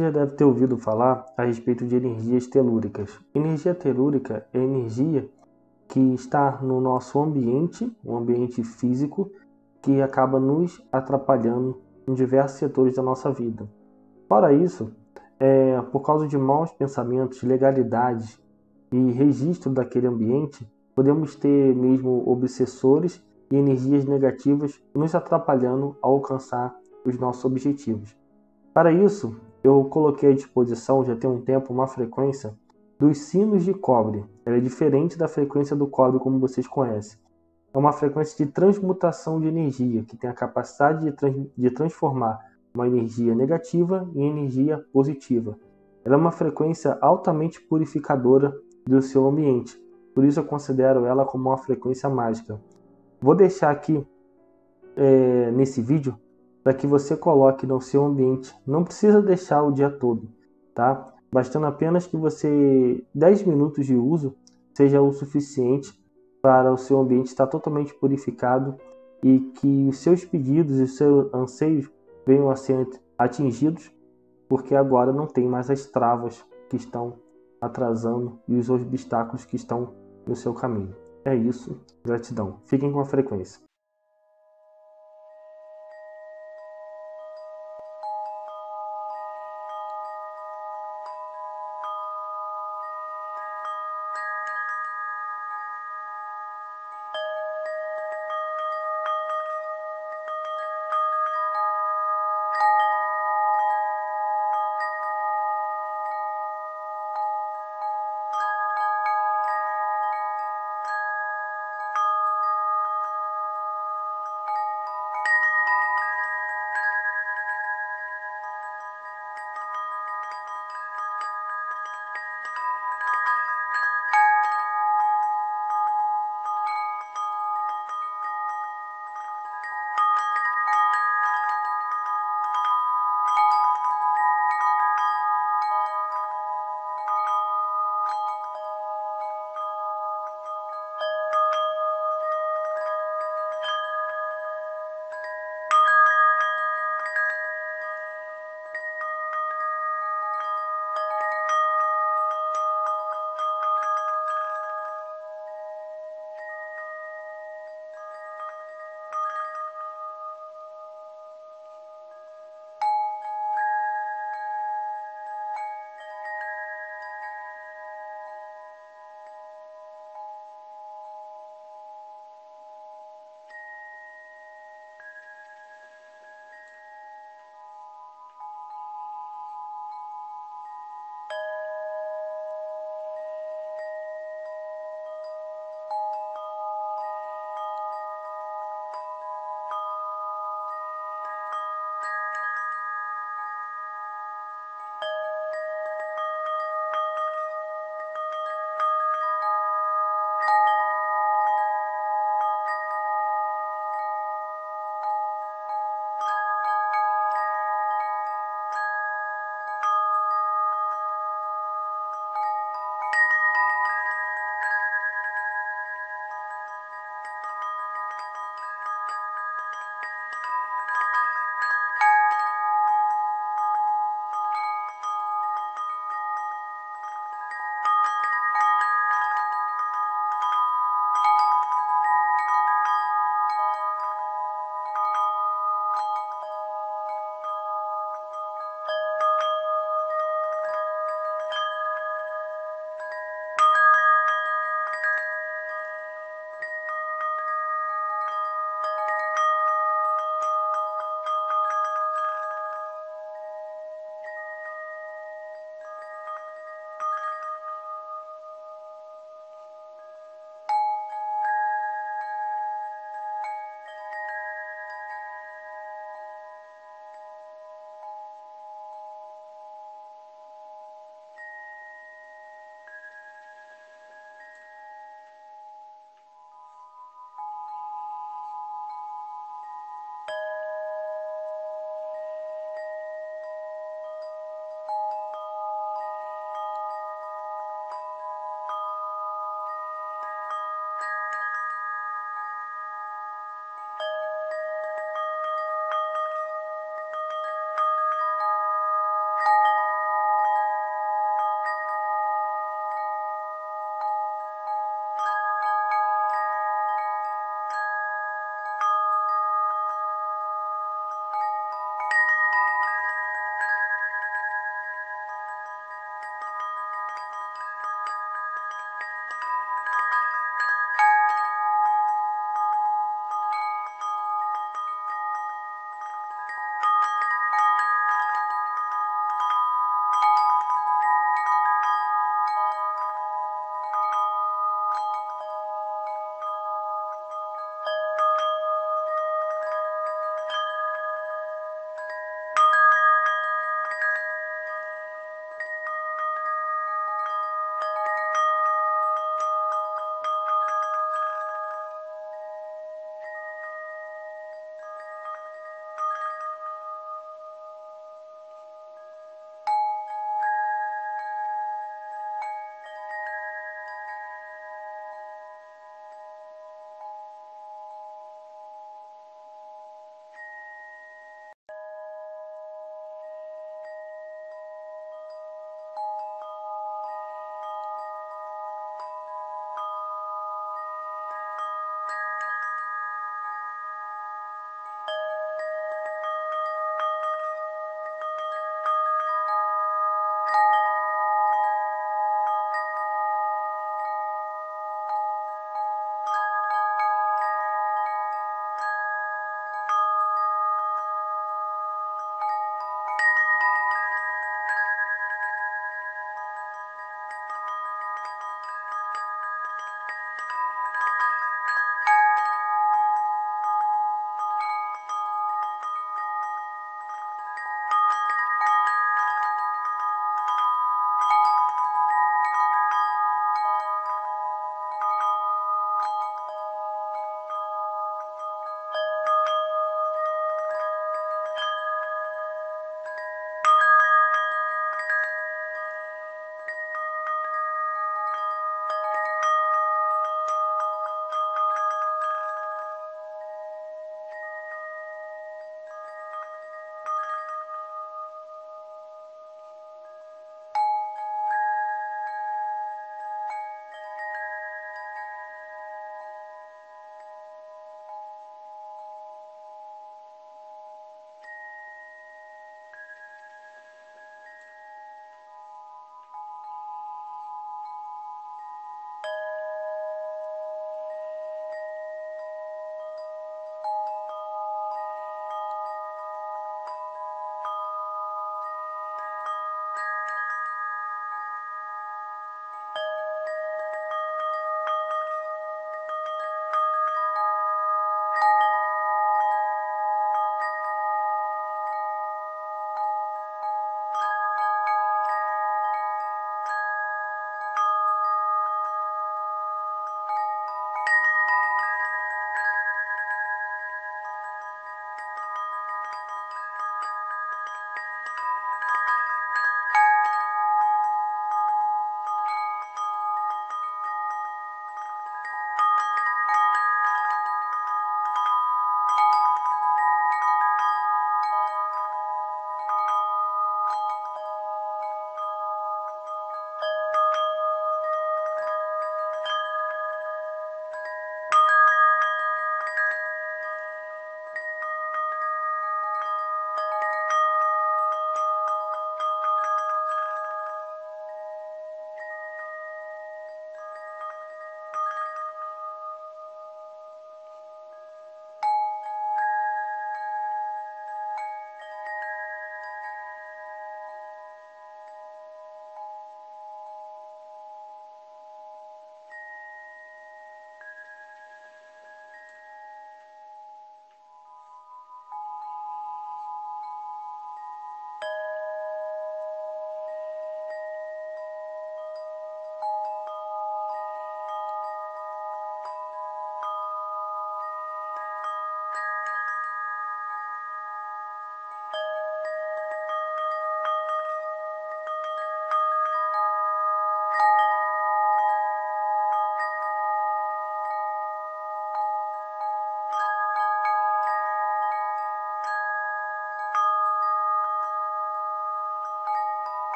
Você já deve ter ouvido falar a respeito de energias telúricas. Energia telúrica é energia que está no nosso ambiente, o um ambiente físico, que acaba nos atrapalhando em diversos setores da nossa vida. Fora isso, é, por causa de maus pensamentos, legalidades e registro daquele ambiente, podemos ter mesmo obsessores e energias negativas nos atrapalhando a alcançar os nossos objetivos. Para isso, eu coloquei à disposição já tem um tempo uma frequência dos sinos de cobre. Ela é diferente da frequência do cobre como vocês conhecem. É uma frequência de transmutação de energia que tem a capacidade de, trans de transformar uma energia negativa em energia positiva. Ela é uma frequência altamente purificadora do seu ambiente, por isso eu considero ela como uma frequência mágica. Vou deixar aqui é, nesse vídeo para que você coloque no seu ambiente. Não precisa deixar o dia todo, tá? Bastando apenas que você 10 minutos de uso seja o suficiente para o seu ambiente estar totalmente purificado e que os seus pedidos e os seus anseios venham a ser atingidos, porque agora não tem mais as travas que estão atrasando e os obstáculos que estão no seu caminho. É isso, gratidão. Fiquem com a frequência.